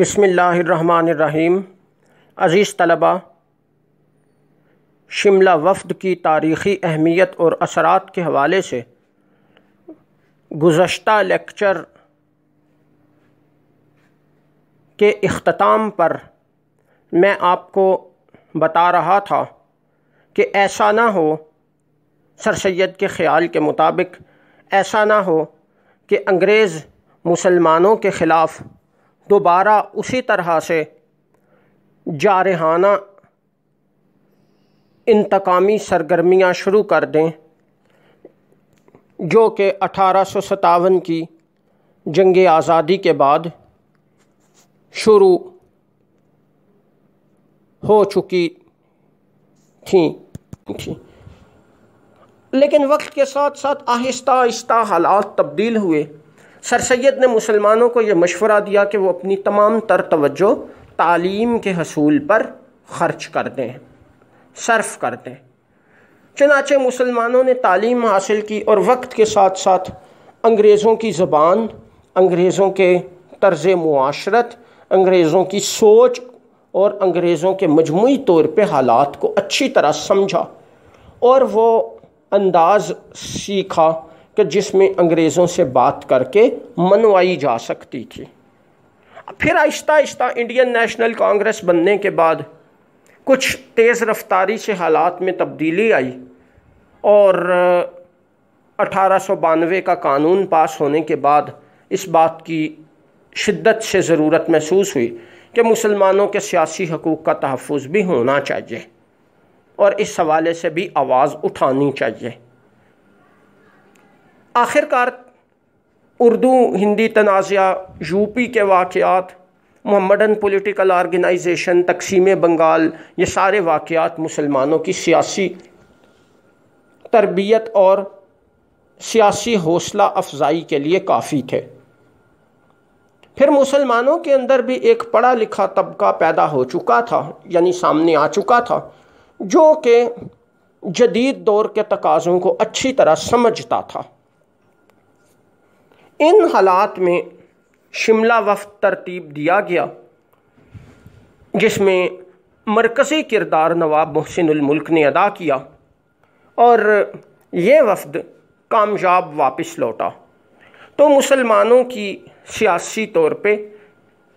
बिसमीम अज़ीज़ तलबा शिमला वफद की तारीख़ी अहमियत और असरात के हवाले से गुज्त लेक्चर के अख्ताम पर मैं आपको बता रहा था कि ऐसा ना हो सर सैद के ख़्याल के मुताबिक ऐसा ना हो कि अंग्रेज़ मुसलमानों के ख़िलाफ़ दोबारा उसी तरह से जारहाना इंतकामी सरगर्मियां शुरू कर दें जो कि अठारह की जंग आज़ादी के बाद शुरू हो चुकी थी थी लेकिन वक्त के साथ साथ आहिस्ता आहिस्ता हालात तब्दील हुए सर सैद ने मुसलमानों को यह मशवरा दिया कि वो अपनी तमाम तर तवज्जो तालीम के हसूल पर ख़र्च कर दें सर्फ कर दें चनाचे मुसलमानों ने तालीम हासिल की और वक्त के साथ साथ अंग्रेज़ों की ज़बान अंग्रेज़ों के तर्ज़ माशरत अंग्रेज़ों की सोच और अंग्रेज़ों के मजमू तौर पर हालात को अच्छी तरह समझा और वो अंदाज़ सीखा कि जिसमें अंग्रेज़ों से बात करके मनवाई जा सकती थी फिर आहिस्ता आहिस्ता इंडियन नेशनल कांग्रेस बनने के बाद कुछ तेज़ रफ्तारी से हालात में तब्दीली आई और अठारह का कानून पास होने के बाद इस बात की शिद्दत से ज़रूरत महसूस हुई कि मुसलमानों के सियासी हकूक़ का तहफ़ भी होना चाहिए और इस हवाले से भी आवाज़ उठानी चाहिए आखिरकार उर्दू हिंदी तनाज़ा यूपी के वाक़ात मोहम्मदन पोलिटिकल आर्गेनाइजेशन तकसीम बंगाल ये सारे वाक़ात मुसलमानों की सियासी तरबियत और सियासी हौसला अफजाई के लिए काफ़ी थे फिर मुसलमानों के अंदर भी एक पढ़ा लिखा तबका पैदा हो चुका था यानी सामने आ चुका था जो कि जदीद दौर के तकाज़ों को अच्छी तरह समझता था इन हालात में शिमला वफ्त तरतीब दिया गया जिसमें मरकज़ी किरदार नवाब मुल्क ने अदा किया और ये वफद कामयाब वापस लौटा तो मुसलमानों की सियासी तौर पे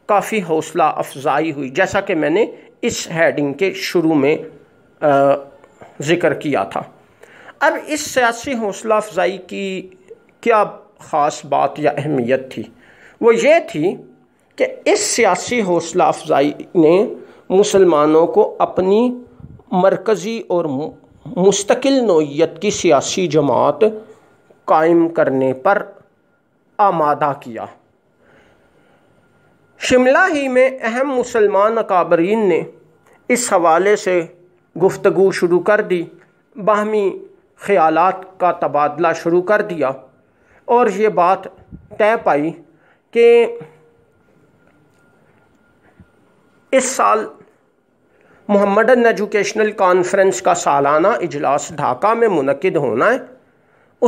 काफ़ी हौसला अफजाई हुई जैसा कि मैंने इस हेडिंग के शुरू में ज़िक्र किया था अब इस सियासी हौसला अफजाई की क्या ख़ास बात या अहमियत थी वो ये थी कि इस सियासी हौसला अफजाई ने मुसलमानों को अपनी मरकज़ी और मुस्तकिल नोयत की सियासी जमात कायम करने पर आमादा किया शिमला ही में अहम मुसलमान अकाबरीन ने इस हवाले से गुफ्तु शुरू कर दी बाहमी ख़्यालात का तबादला शुरू कर दिया और ये बात तय पाई कि इस साल मोहम्मदन एजुकेशनल कॉन्फ्रेंस का सालाना इजलास ढाका में मुनद होना है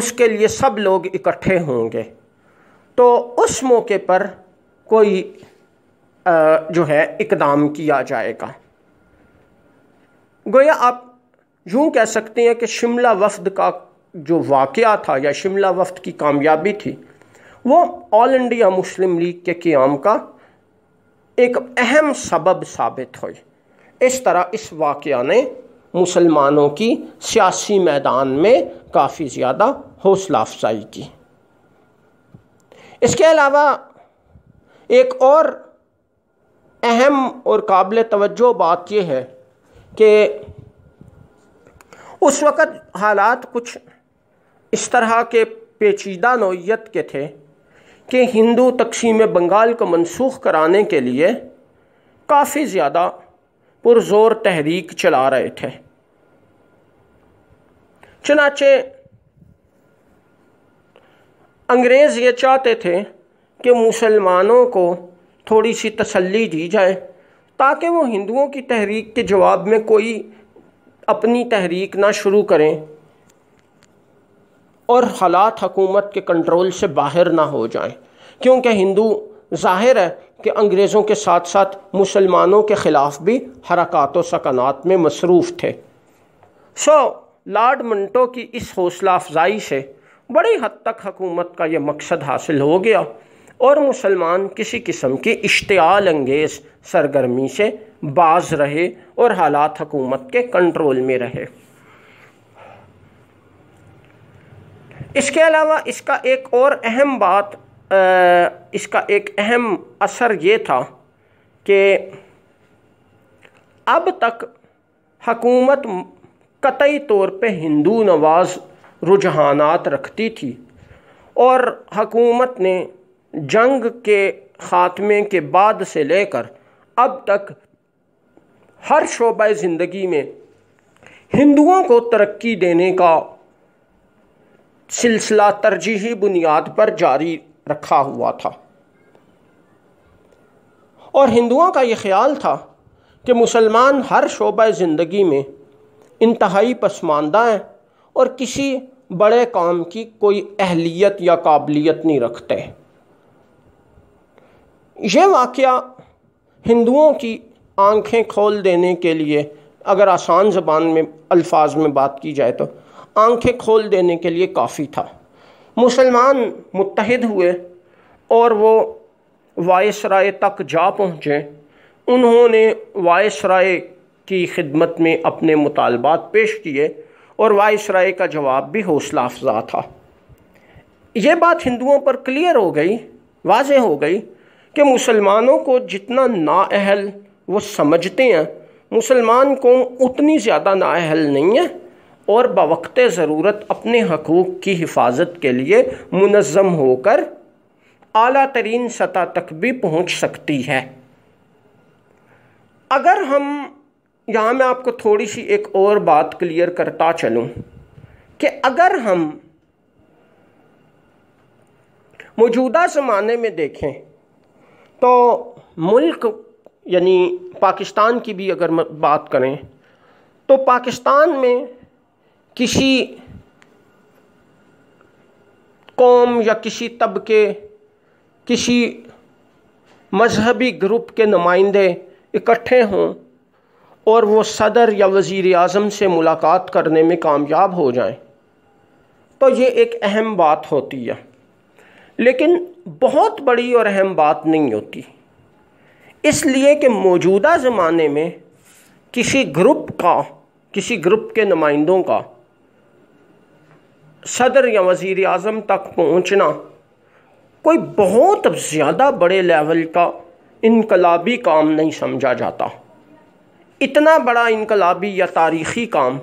उसके लिए सब लोग इकट्ठे होंगे तो उस मौके पर कोई जो है इकदाम किया जाएगा गोया आप यूँ कह सकते हैं कि शिमला वफद का जो वाक़ था या शिमला वफ्त की कामयाबी थी वो ऑल इंडिया मुस्लिम लीग के क़्याम का एक अहम सबब साबित हुई इस तरह इस वाक़ ने मुसलमानों की सियासी मैदान में काफ़ी ज़्यादा हौसला अफजाई की इसके अलावा एक और अहम और काबिल तवज्जो बात यह है कि उस वक़्त हालात कुछ इस तरह के पेचीदा नौीयत के थे कि हिंदू तकसीम बंगाल को मनसूख कराने के लिए काफ़ी ज़्यादा पुरजोर तहरीक चला रहे थे चनाचे अंग्रेज़ ये चाहते थे कि मुसलमानों को थोड़ी सी तसल्ली दी जाए ताकि वो हिंदुओं की तहरीक के जवाब में कोई अपनी तहरीक ना शुरू करें और हालात हकूमत के कंट्रोल से बाहर ना हो जाएं क्योंकि हिंदू जाहिर है कि अंग्रेज़ों के साथ साथ मुसलमानों के ख़िलाफ़ भी हरकत व सकनात में मसरूफ़ थे सो लॉर्ड मंटो की इस हौसला अफजाई से बड़ी हद तक हकूमत का यह मकसद हासिल हो गया और मुसलमान किसी किस्म की इश्तियाल अंगेज़ सरगर्मी से बाज रहे और हालात हकूमत के कंट्रोल में रहे इसके अलावा इसका एक और अहम बात इसका एक अहम असर ये था कि अब तक हकूमत कतई तौर पे हिंदू नवाज रुझानात रखती थी और हकूमत ने जंग के ख़ात्मे के बाद से लेकर अब तक हर शोबा ज़िंदगी में हिंदुओं को तरक्की देने का सिलसिला तरजीही बुनियाद पर जारी रखा हुआ था और हिंदुओं का ये ख्याल था कि मुसलमान हर शोबा ज़िंदगी में इंतहाई पसमानदा हैं और किसी बड़े काम की कोई अहलियत या काबिलियत नहीं रखते ये वाक़ हिंदुओं की आंखें खोल देने के लिए अगर आसान ज़बान में अल्फाज में बात की जाए तो आंखें खोल देने के लिए काफ़ी था मुसलमान मुतहद हुए और वो वायसराय तक जा पहुँचे उन्होंने वायसराय की खिदमत में अपने मुतालबात पेश किए और वायसराय का जवाब भी हौसला अफजा था ये बात हिंदुओं पर क्लियर हो गई वाज हो गई कि मुसलमानों को जितना नाअहल वो समझते हैं मुसलमान कौम उतनी ज़्यादा नाअहल नहीं है और बवक्त ज़रूरत अपने हकूक़ की हिफाजत के लिए मुनज़म होकर अला तरीन सतह तक भी पहुँच सकती है अगर हम यहाँ मैं आपको थोड़ी सी एक और बात क्लियर करता चलूँ कि अगर हम मौजूदा ज़माने में देखें तो मुल्क यानी पाकिस्तान की भी अगर बात करें तो पाकिस्तान में किसी कौम या किसी तबके किसी मजहबी ग्रुप के नुमाइंदे इकट्ठे हों और वो सदर या वज़ी अजम से मुलाकात करने में कामयाब हो जाएं तो ये एक अहम बात होती है लेकिन बहुत बड़ी और अहम बात नहीं होती इसलिए कि मौजूदा ज़माने में किसी ग्रुप का किसी ग्रुप के नुमाइंदों का सदर या वज़ी अजम तक पहुँचना कोई बहुत ज़्यादा बड़े लेवल का इनकलाबी काम नहीं समझा जाता इतना बड़ा इनकलाबी या तारीख़ी काम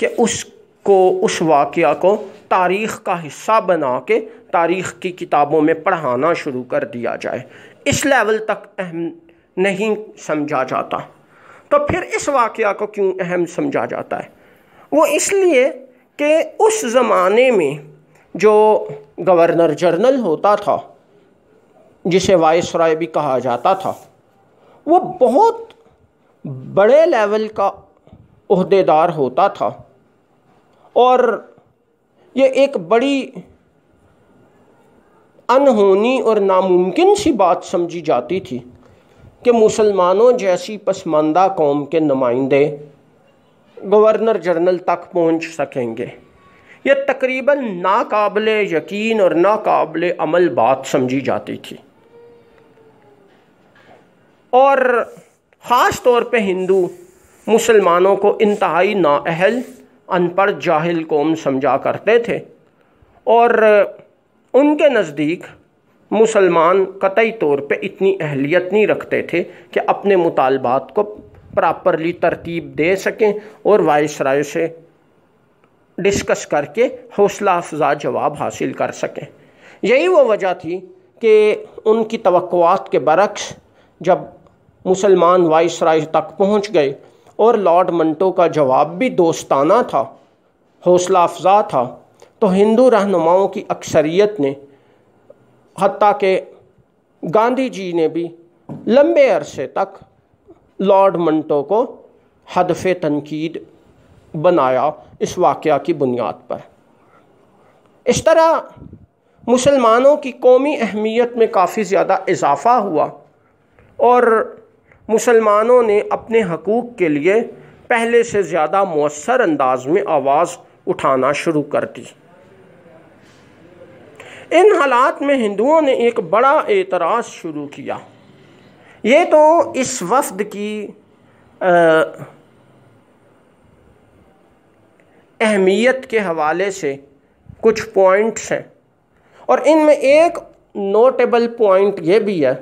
कि उसको उस वाक़ को तारीख़ का हिस्सा बना के तारीख़ की किताबों में पढ़ाना शुरू कर दिया जाए इस लेवल तक अहम नहीं समझा जाता तो फिर इस वाक़ को क्यों अहम समझा जाता है वो इसलिए कि उस ज़माने में जो गवर्नर जनरल होता था जिसे वाइस राय भी कहा जाता था वो बहुत बड़े लेवल का अहदेदार होता था और ये एक बड़ी अनहोनी और नामुमकिन सी बात समझी जाती थी कि मुसलमानों जैसी पसमानदा कौम के नुमाइंदे गवर्नर जनरल तक पहुंच सकेंगे ये तकरीबन नाकबिल यकीन और नाकबिल अमल बात समझी जाती थी और ख़ास तौर पे हिंदू मुसलमानों को इंतहाई नाअहल अनपढ़ जाहिल कौम समझा करते थे और उनके नज़दीक मुसलमान कतई तौर पे इतनी अहलियत नहीं रखते थे कि अपने मुतालबात को प्रॉपरली तरतीब दे सकें और वाइस राय से डिस्कस करके हौसला अफजा जवाब हासिल कर सकें यही वो वजह थी कि उनकी तवक़ात के बरक्स जब मुसलमान वाइस राय तक पहुँच गए और लॉर्ड मंटो का जवाब भी दोस्ताना था हौसला अफजा था तो हिंदू रहनुमाओं की अक्सरियत ने हती के गांधी जी ने भी लंबे अरसे तक लॉर्ड मंटो को हदफ तनकीद बनाया इस वाक़ की बुनियाद पर इस तरह मुसलमानों की कौमी अहमियत में काफ़ी ज़्यादा इजाफ़ा हुआ और मुसलमानों ने अपने हकूक़ के लिए पहले से ज़्यादा मौसर अंदाज में आवाज़ उठाना शुरू कर दी इन हालात में हिंदुओं ने एक बड़ा एतराज़ शुरू किया ये तो इस वफद की अहमियत के हवाले से कुछ पॉइंट्स हैं और इनमें एक नोटेबल पॉइंट ये भी है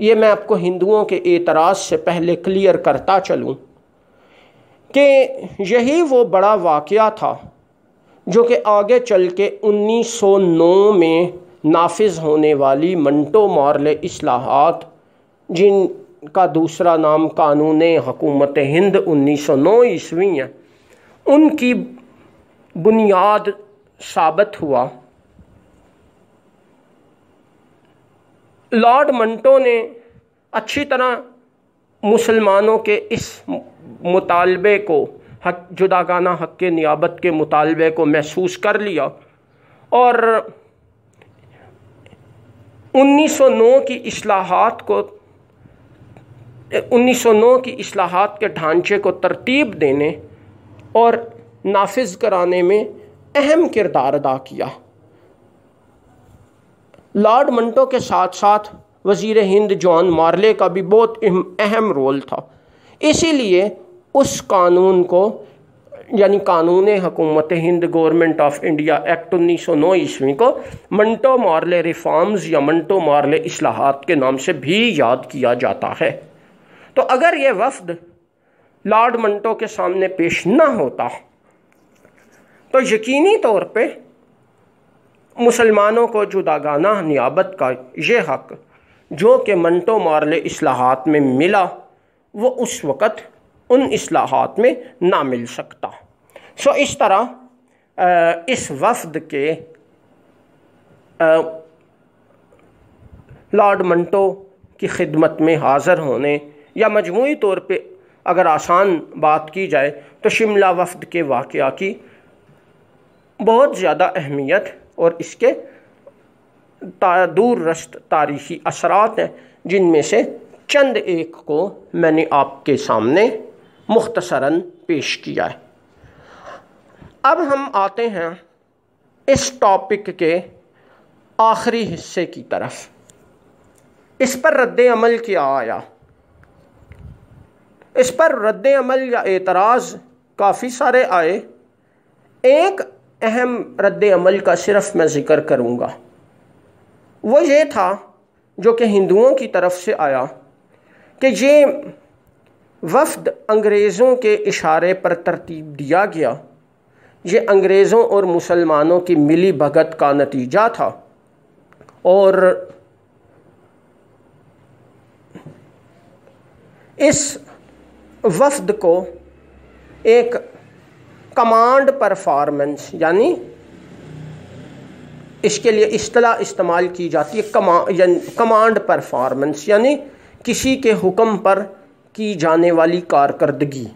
ये मैं आपको हिंदुओं के एतराज़ से पहले क्लियर करता चलूँ कि यही वो बड़ा वाक़ था जो कि आगे चल के 1909 में नाफिज होने वाली मंटो मारले असलाहत जिनका दूसरा नाम कानून हकूमत हिंद 1909 ईस्वी है उनकी बुनियाद साबित हुआ लॉर्ड मंटो ने अच्छी तरह मुसलमानों के इस मुतालबे को हक जुदागाना हक के नियाबत के मुतालबे को महसूस कर लिया और 1909 की असलाहत को 1909 की असलाहत के ढांचे को तरतीब देने और नाफिज कराने में अहम किरदार अदा किया लॉर्ड मंटो के साथ साथ वज़ी हिंद जॉन मार्ले का भी बहुत अहम रोल था इसीलिए उस कानून को यानी कानून हकूमत Hind government of India act उन्नीस सौ नौ ईस्वी को मंटो मार्ले रिफॉर्म्स या मंटो मार्ले असलाहत के नाम से भी याद किया जाता है तो अगर ये वफद लॉर्ड मंटो के सामने पेश ना होता तो यकीनी तौर पे मुसलमानों को जुदागाना नियाबत का ये हक जो कि मंटो मारले असलाहत में मिला वो उस वक़्त उन असलाहत में ना मिल सकता सो इस तरह इस वफद के लॉर्ड मंटो की खिदमत में हाज़र होने या मजमू तौर पर अगर आसान बात की जाए तो शिमला वफद के वाक़ की बहुत ज़्यादा अहमियत और इसके दूर रस्त तारीखी असरात हैं जिनमें से चंद एक को मैंने आपके सामने मुख्तसरा पेश किया है अब हम आते हैं इस टॉपिक के आखिरी हिस्से की तरफ इस पर रद्द अमल क्या आया इस पर रद्द अमल या एतराज़ काफ़ी सारे आए एक अहम रद्द अमल का सिर्फ मैं ज़िक्र करूँगा वो ये था जो कि हिंदुओं की तरफ से आया कि ये वफद अंग्रेज़ों के इशारे पर तरतीब दिया गया ये अंग्रेज़ों और मुसलमानों की मिली भगत का नतीजा था और इस वफद को एक कमांड परफॉर्मेंस यानी इसके लिए अतलाह इस्तेमाल की जाती है कमा कमांड परफॉर्मेंस यानी किसी के हुक्म पर की जाने वाली कारकर्दगी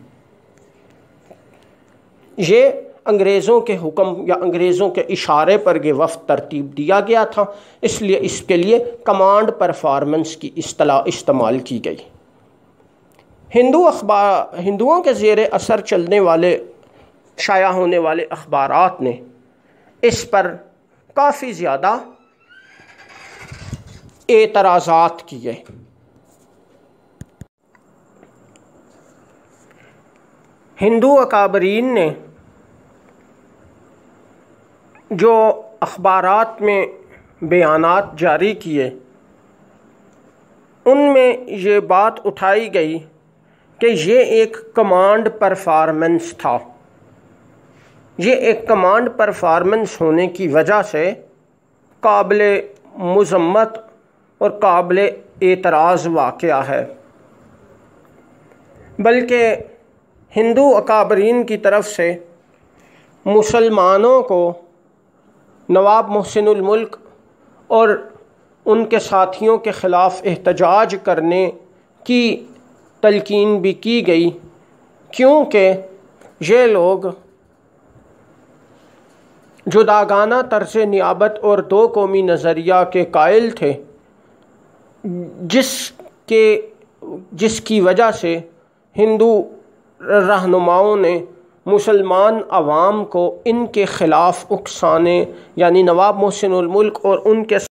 ये अंग्रेज़ों के हुक्म या अंग्रेज़ों के इशारे पर यह वफ़ तरतीब दिया गया था इसलिए इसके लिए कमांड परफॉर्मेंस की अतलाह इस्तेमाल की गई हिंदू अखबार हिंदुओं के ज़ेर असर चलने वाले शाया होने वाले अखबार ने इस पर काफ़ी ज़्यादा एतराज़ात किए हिंदू अकाबरीन ने जो अखबार में बयानात जारी किए उनमें ये बात उठाई गई कि ये एक कमांड परफार्मेंस था ये एक कमांड परफार्मेंस होने की वजह से काबिल मजम्मत और काबिल एतराज़ वाक़ है बल्कि हिंदू अकाबरीन की तरफ से मुसलमानों को नवाब मुल्क और उनके साथियों के ख़िलाफ़ एहतजाज करने की तलकिन भी की गई क्योंकि ये लोग जुदागाना तर्ज नियाबत और दो कौमी नज़रिया के कायल थे जिसके जिसकी वजह से हिंदू रहनुमाओं ने मुसलमान आवाम को इनके ख़िलाफ़ उकसाने यानी नवाब मोहसिन मुल्क और उनके